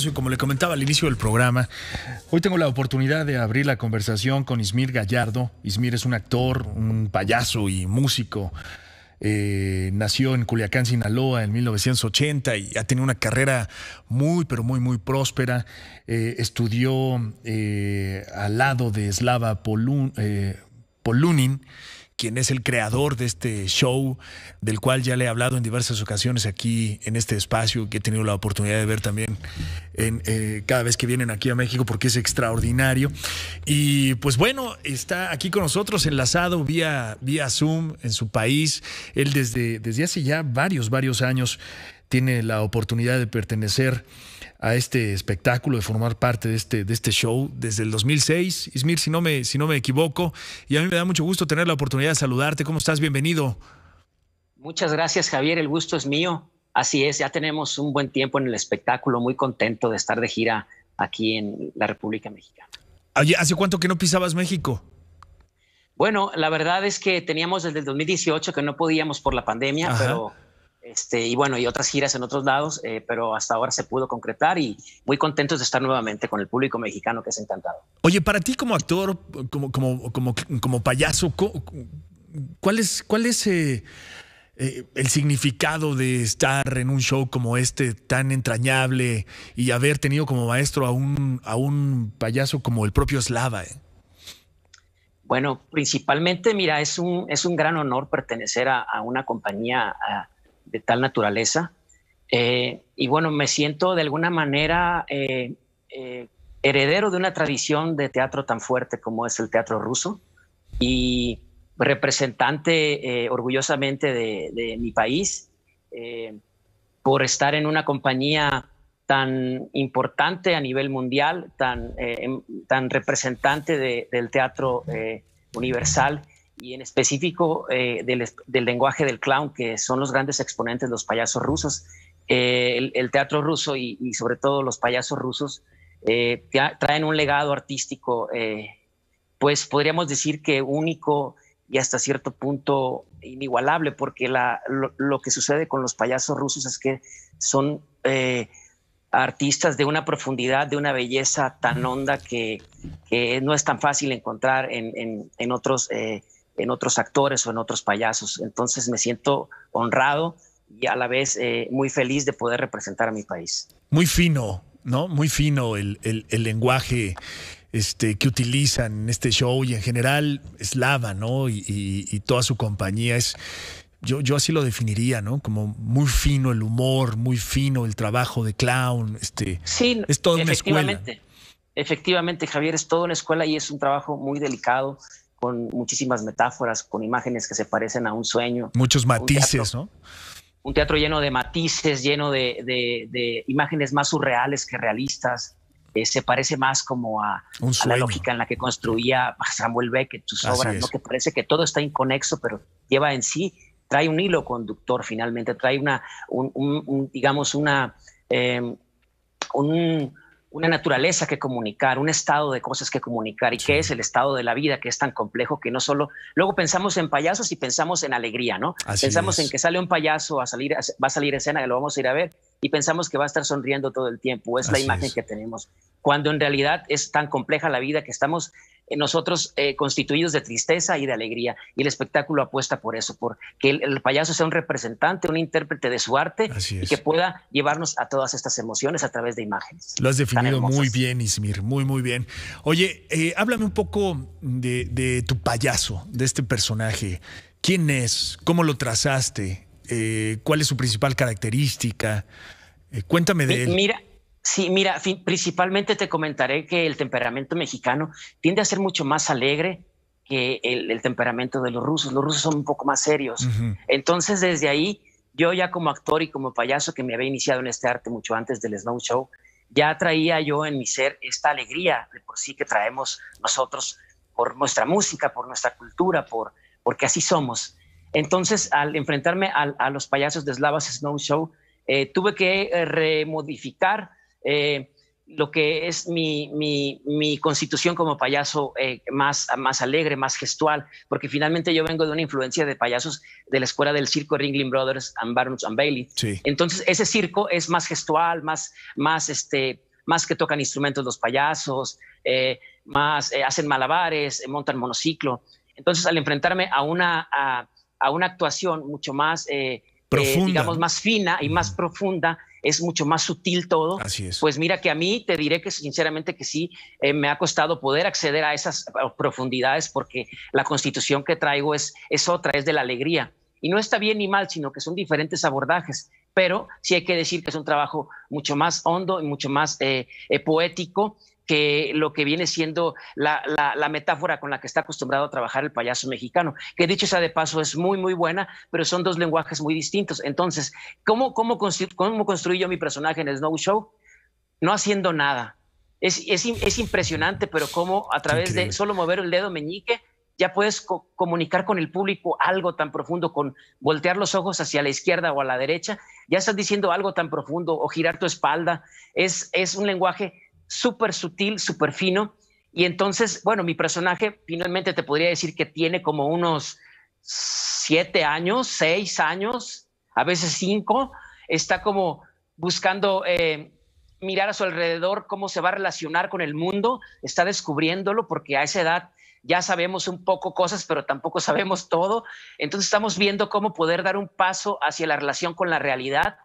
y como le comentaba al inicio del programa, hoy tengo la oportunidad de abrir la conversación con Ismir Gallardo. Ismir es un actor, un payaso y músico. Eh, nació en Culiacán, Sinaloa, en 1980 y ha tenido una carrera muy, pero muy, muy próspera. Eh, estudió eh, al lado de Slava Polunin quien es el creador de este show, del cual ya le he hablado en diversas ocasiones aquí en este espacio, que he tenido la oportunidad de ver también eh, cada vez que vienen aquí a México, porque es extraordinario. Y pues bueno, está aquí con nosotros enlazado vía, vía Zoom en su país, él desde, desde hace ya varios, varios años tiene la oportunidad de pertenecer a este espectáculo, de formar parte de este, de este show desde el 2006. Ismir, si no, me, si no me equivoco, y a mí me da mucho gusto tener la oportunidad de saludarte. ¿Cómo estás? Bienvenido. Muchas gracias, Javier. El gusto es mío. Así es, ya tenemos un buen tiempo en el espectáculo, muy contento de estar de gira aquí en la República Mexicana. ¿Hace cuánto que no pisabas México? Bueno, la verdad es que teníamos desde el 2018 que no podíamos por la pandemia, pero este, y bueno, y otras giras en otros lados, eh, pero hasta ahora se pudo concretar y muy contentos de estar nuevamente con el público mexicano que es encantado. Oye, para ti como actor, como, como, payaso, ¿cuál es, eh, eh, el significado de estar en un show como este tan entrañable y haber tenido como maestro a un, a un payaso como el propio Slava? Bueno, principalmente, mira, es un, es un gran honor pertenecer a, una compañía de tal naturaleza. Eh, y bueno, me siento de alguna manera eh, eh, heredero de una tradición de teatro tan fuerte como es el teatro ruso y representante orgullosamente de, mi país por estar en una compañía tan importante a nivel mundial, tan, em, representante del teatro universal y en específico eh, del, lenguaje del clown, que son los grandes exponentes, los payasos rusos. Eh, el, teatro ruso y, sobre todo los payasos rusos eh, traen un legado artístico, pues podríamos decir que único y hasta cierto punto inigualable, porque lo, que sucede con los payasos rusos es que son artistas de una profundidad, de una belleza tan honda que, no es tan fácil encontrar en, en, en otros en otros actores o en otros payasos. Entonces me siento honrado y a la vez eh, muy feliz de poder representar a mi país. Muy fino, ¿no? Muy fino el, el, lenguaje este, que utilizan en este show y en general Slava, ¿no? Y, toda su compañía es... Yo, yo, así lo definiría, ¿no? Como muy fino el humor, muy fino el trabajo de clown, este, sí, es todo una escuela. Efectivamente, Javier, es todo una escuela y es un trabajo muy delicado, con muchísimas metáforas, con imágenes que se parecen a un sueño. Muchos matices, ¿no? Un teatro lleno de matices, lleno de, imágenes más surreales que realistas. Eh, se parece más como a, la lógica en la que construía Samuel Beckett, sus obras, ¿no? que parece que todo está inconexo, pero lleva en sí, trae un hilo conductor finalmente, trae una, digamos, una, eh, un, una naturaleza que comunicar, un estado de cosas que comunicar y qué es el estado de la vida que es tan complejo que no solo luego pensamos en payasos y pensamos en alegría, ¿no? pensamos en que sale un payaso a salir va a salir escena que lo vamos a ir a ver y pensamos que va a estar sonriendo todo el tiempo, es la imagen que tenemos, cuando en realidad es tan compleja la vida que estamos eh, nosotros eh, constituidos de tristeza y de alegría. Y el espectáculo apuesta por eso, por que el, payaso sea un representante, un intérprete de su arte y que pueda llevarnos a todas estas emociones a través de imágenes. Lo has definido muy bien, Ismir, muy, muy bien. Oye, eh, háblame un poco de, tu payaso, de este personaje. ¿Quién es? ¿Cómo lo trazaste? ¿Cuál es su principal característica? cuéntame de él. Mira, Sí, mira, principalmente te comentaré que el temperamento mexicano tiende a ser mucho más alegre que el, temperamento de los rusos. Los rusos son un poco más serios. Entonces, desde ahí, yo ya como actor y como payaso que me había iniciado en este arte mucho antes del Snow Show, ya traía yo en mi ser esta alegría de por sí que traemos nosotros por nuestra música, por nuestra cultura, por, porque así somos. Entonces, al enfrentarme a, los payasos de Slavas Snow Show, eh, tuve que eh, remodificar eh, lo que es mi, mi, constitución como payaso eh, más, más alegre, más gestual, porque finalmente yo vengo de una influencia de payasos de la escuela del circo Ringling Brothers and Barnes and Bailey. Entonces, ese circo es más gestual, más, más, este, más que tocan instrumentos los payasos, eh, más hacen malabares, montan monociclo. Entonces, al enfrentarme a una, a, a una actuación mucho más, digamos, más fina y más profunda, es mucho más sutil todo. Así es. Pues mira que a mí te diré que sinceramente que sí, eh, me ha costado poder acceder a esas profundidades porque la constitución que traigo es, es otra, es de la alegría. Y no está bien ni mal, sino que son diferentes abordajes pero sí hay que decir que es un trabajo mucho más hondo y mucho más eh, eh, poético que lo que viene siendo la, metáfora con la que está acostumbrado a trabajar el payaso mexicano, que dicho sea de paso es muy, muy buena, pero son dos lenguajes muy distintos. Entonces, ¿cómo, cómo, cómo construí yo mi personaje en el Snow Show? No haciendo nada. Es, impresionante, pero cómo a través de solo mover el dedo meñique ya puedes comunicar con el público algo tan profundo, con voltear los ojos hacia la izquierda o a la derecha, ya estás diciendo algo tan profundo o girar tu espalda. Es, es un lenguaje súper sutil, súper fino. Y entonces, bueno, mi personaje finalmente te podría decir que tiene como unos siete años, seis años, a veces cinco, está como buscando eh, mirar a su alrededor cómo se va a relacionar con el mundo, está descubriéndolo porque a esa edad ya sabemos un poco cosas, pero tampoco sabemos todo. Entonces estamos viendo cómo poder dar un paso hacia la relación con la realidad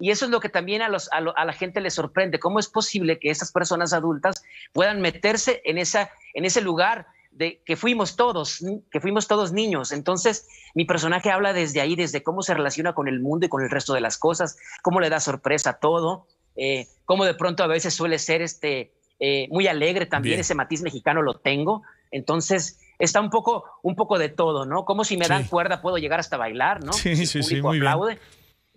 y eso es lo que también a, los, a, la gente le sorprende. ¿Cómo es posible que esas personas adultas puedan meterse en, esa, en ese lugar de que fuimos todos, que fuimos todos niños. Entonces, mi personaje habla desde ahí, desde cómo se relaciona con el mundo y con el resto de las cosas, cómo le da sorpresa a todo, eh, cómo de pronto a veces suele ser este, eh, muy alegre también, ese matiz mexicano lo tengo. Entonces, está un poco, un poco de todo, ¿no? Como si me dan cuerda puedo llegar hasta bailar, ¿no? Sí, sí, sí, muy aplaude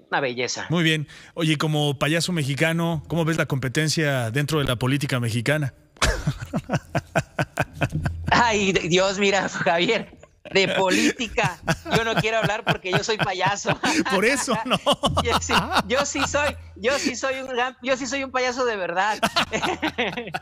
una belleza. Muy bien. Oye, como payaso mexicano, ¿cómo ves la competencia dentro de la política mexicana? Ay, Dios, mira, Javier, de política. Yo no quiero hablar porque yo soy payaso. Por eso no. Yo sí, soy, yo sí soy un yo sí soy un payaso de verdad.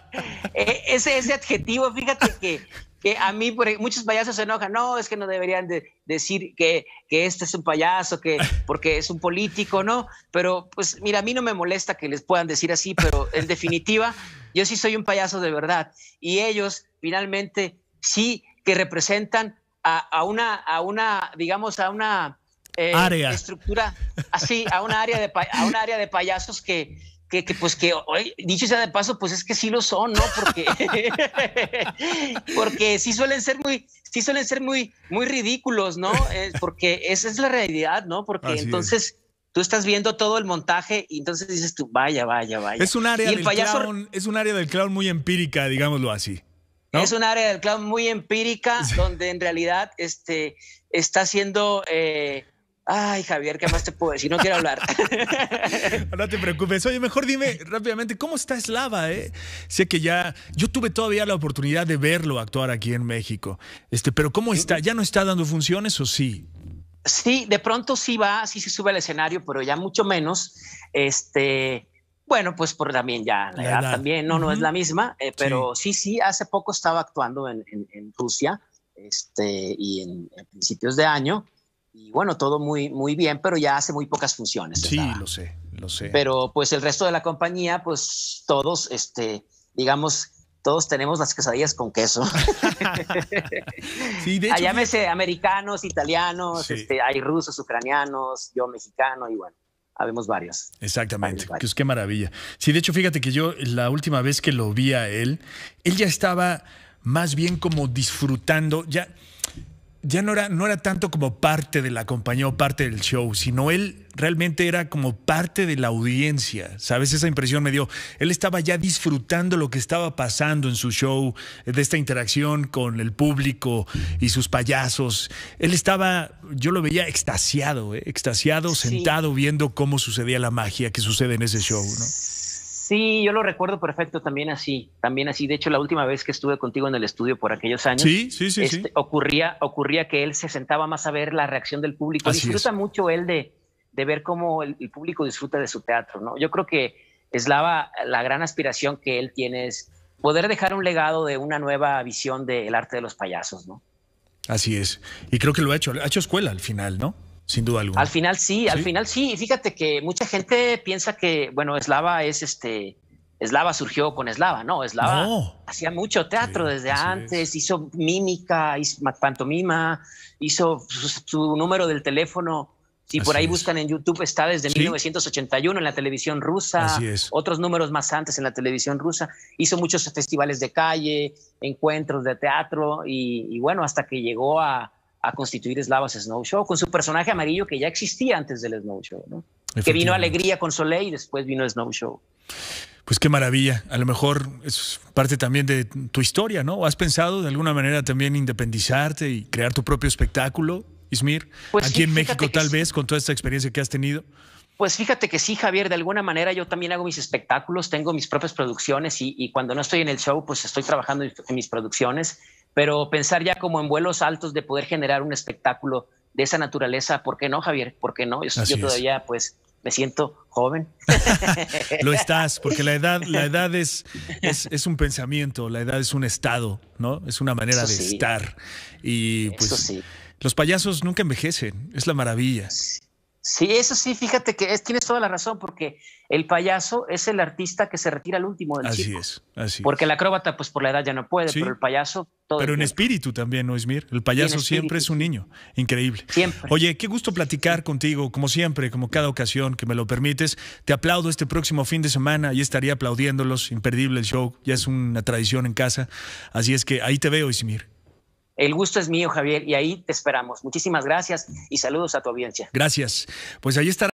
E, ese, ese adjetivo, fíjate que que a mí, por, muchos payasos se enojan, no, es que no deberían decir que, este es un payaso, que porque es un político, ¿no? Pero pues mira, a mí no me molesta que les puedan decir así, pero en definitiva, yo sí soy un payaso de verdad. Y ellos finalmente sí que representan a, una, a una, digamos, a una eh, área. estructura, así, a un área área de payasos que que, pues que hoy, dicho sea de paso, pues es que sí lo son, ¿no? Porque, porque sí suelen ser muy, sí suelen ser muy, muy ridículos, ¿no? porque esa es la realidad, ¿no? Porque entonces tú estás viendo todo el montaje y entonces dices tú, vaya, vaya, vaya. Es un área, del, clown, es un área del clown muy empírica, digámoslo así. Es un área del clown muy empírica donde en realidad este, está siendo... Eh, Ay, Javier, ¿qué más te puedo decir? No quiero hablar. no te preocupes. Oye, mejor dime rápidamente, ¿cómo está Slava? Eh? Sé que ya, yo tuve todavía la oportunidad de verlo actuar aquí en México. Este, pero ¿cómo está? ¿Ya no está dando funciones o sí? Sí, de pronto sí va, sí se sube al escenario, pero ya mucho menos. Este, bueno, pues por también ya la, edad, también no, no es la misma, eh, pero sí. sí. hace poco estaba actuando en, Rusia, este, y en, en, principios de año, y bueno, todo muy, muy bien, pero ya hace muy pocas funciones. Sí, lo sé, lo sé. Pero pues el resto de la compañía, pues todos, este, digamos, todos tenemos las quesadillas con queso. sí, de hecho, Allá me americanos, italianos, este, hay rusos, ucranianos, yo mexicano y bueno. Habemos varios. Exactamente. Que pues, qué maravilla. Sí, de hecho, fíjate que yo la última vez que lo vi a él, él ya estaba más bien como disfrutando, ya, ya no era, no era tanto como parte de la compañía o parte del show, sino él realmente era como parte de la audiencia, ¿sabes? Esa impresión me dio. Él estaba ya disfrutando lo que estaba pasando en su show, eh, de esta interacción con el público y sus payasos. Él estaba, yo lo veía extasiado, ¿eh? extasiado, sentado, viendo cómo sucedía la magia que sucede en ese show, ¿no? Sí, yo lo recuerdo perfecto también así, también así. De hecho, la última vez que estuve contigo en el estudio por aquellos años, este, Ocurría, ocurría que él se sentaba más a ver la reacción del público. Disfruta mucho él de, de ver cómo el, público disfruta de su teatro, ¿no? Yo creo que Slava, la gran aspiración que él tiene es poder dejar un legado de una nueva visión del arte de los payasos, ¿no? Así es. Y creo que lo ha hecho, ha hecho escuela al final, ¿no? Sin duda alguna. Al final sí, al final sí. Y fíjate que mucha gente piensa que, bueno, Eslava es este. Eslava surgió con Slava, ¿no? Slava hacía mucho teatro desde antes, hizo mímica, hizo pantomima, hizo su, número del teléfono. Si por ahí buscan en YouTube, está desde 1981 en la televisión rusa, otros números más antes en la televisión rusa. Hizo muchos festivales de calle, encuentros de teatro y bueno, hasta que llegó a, a constituir Slava's Snow Show con su personaje amarillo que ya existía antes del Snow Show, que vino Alegría con Soleil y después vino Snow Show. Pues qué maravilla. A lo mejor es parte también de tu historia, ¿no? ¿Has pensado de alguna manera también independizarte y crear tu propio espectáculo, Ismir? Pues aquí en México tal vez, con toda esta experiencia que has tenido. Pues fíjate que sí, Javier, de alguna manera yo también hago mis espectáculos, tengo mis propias producciones y cuando no estoy en el show, pues estoy trabajando en mis producciones pero pensar ya como en vuelos altos de poder generar un espectáculo de esa naturaleza, ¿por qué no, Javier? ¿Por qué no? Yo, todavía, pues, me siento joven. Lo estás, porque la edad, la edad es, es, un pensamiento, la edad es un estado, ¿no? Es una manera de estar. Y pues los payasos nunca envejecen, es la maravilla. Sí. eso sí, fíjate que tienes toda la razón, porque el payaso es el artista que se retira al último del así circo. Así es, Porque el acróbata, pues por la edad ya no puede, pero el payaso pero en espíritu también, ¿no, Ismir? El payaso siempre es un niño. Increíble. Siempre. Oye, qué gusto platicar contigo, como siempre, como cada ocasión que me lo permites. Te aplaudo este próximo fin de semana. y estaría aplaudiéndolos. Imperdible el show. Ya es una tradición en casa. Así es que ahí te veo, Ismir. El gusto es mío, Javier, y ahí te esperamos. Muchísimas gracias y saludos a tu audiencia. Gracias. Pues ahí estará.